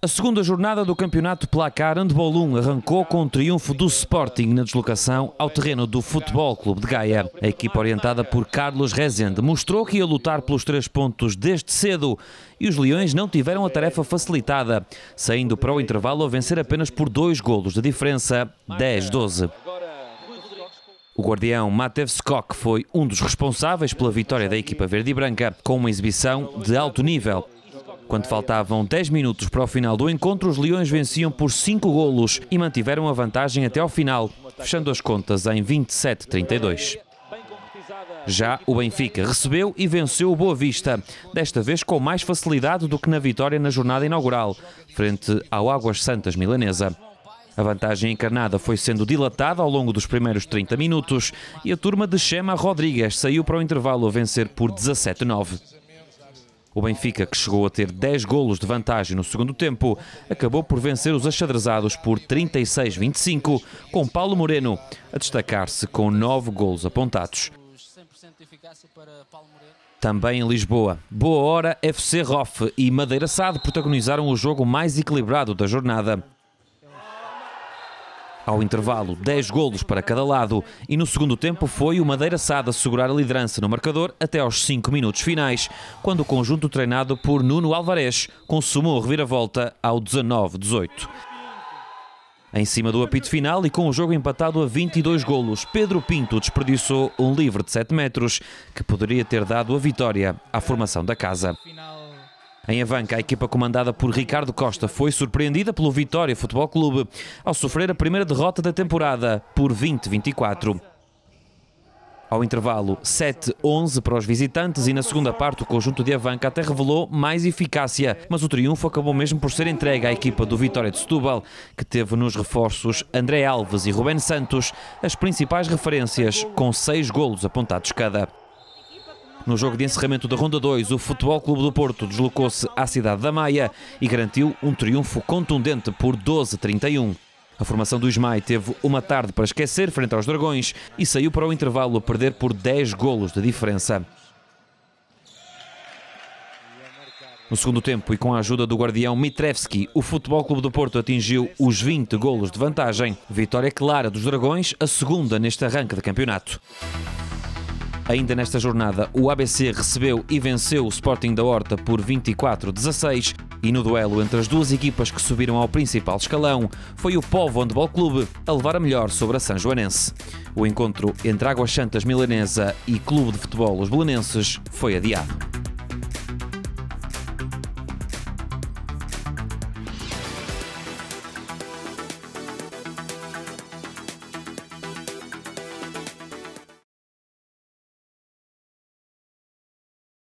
A segunda jornada do campeonato placar Handball 1 arrancou com o triunfo do Sporting na deslocação ao terreno do Futebol Clube de Gaia. A equipa orientada por Carlos Rezende mostrou que ia lutar pelos três pontos desde cedo e os Leões não tiveram a tarefa facilitada, saindo para o intervalo a vencer apenas por dois golos de diferença, 10-12. O guardião Matev Skok foi um dos responsáveis pela vitória da equipa verde e branca, com uma exibição de alto nível. Quando faltavam 10 minutos para o final do encontro, os Leões venciam por 5 golos e mantiveram a vantagem até ao final, fechando as contas em 27-32. Já o Benfica recebeu e venceu o Boa Vista, desta vez com mais facilidade do que na vitória na jornada inaugural, frente ao Águas Santas milanesa. A vantagem encarnada foi sendo dilatada ao longo dos primeiros 30 minutos e a turma de Chema Rodrigues saiu para o intervalo a vencer por 17-9. O Benfica, que chegou a ter 10 golos de vantagem no segundo tempo, acabou por vencer os achadrezados por 36-25, com Paulo Moreno a destacar-se com 9 golos apontados. Também em Lisboa, Boa Hora, FC Rof e Madeira Sade protagonizaram o jogo mais equilibrado da jornada. Ao intervalo, 10 golos para cada lado e no segundo tempo foi o Madeira Sada segurar a liderança no marcador até aos 5 minutos finais, quando o conjunto treinado por Nuno Alvarez consumou a reviravolta ao 19-18. Em cima do apito final e com o jogo empatado a 22 golos, Pedro Pinto desperdiçou um livre de 7 metros que poderia ter dado a vitória à formação da casa. Em Avanca, a equipa comandada por Ricardo Costa foi surpreendida pelo Vitória Futebol Clube ao sofrer a primeira derrota da temporada por 20-24. Ao intervalo 7-11 para os visitantes e na segunda parte o conjunto de Avanca até revelou mais eficácia, mas o triunfo acabou mesmo por ser entregue à equipa do Vitória de Setúbal, que teve nos reforços André Alves e Rubén Santos, as principais referências com seis golos apontados cada. No jogo de encerramento da Ronda 2, o Futebol Clube do Porto deslocou-se à cidade da Maia e garantiu um triunfo contundente por 12-31. A formação do Ismael teve uma tarde para esquecer frente aos Dragões e saiu para o intervalo a perder por 10 golos de diferença. No segundo tempo, e com a ajuda do guardião Mitrevski, o Futebol Clube do Porto atingiu os 20 golos de vantagem. Vitória clara dos Dragões, a segunda neste arranque de campeonato. Ainda nesta jornada, o ABC recebeu e venceu o Sporting da Horta por 24-16 e no duelo entre as duas equipas que subiram ao principal escalão, foi o Povo Handball Clube a levar a melhor sobre a São Joanense. O encontro entre Águas Santas Milanesa e Clube de Futebol Os Belenenses foi adiado.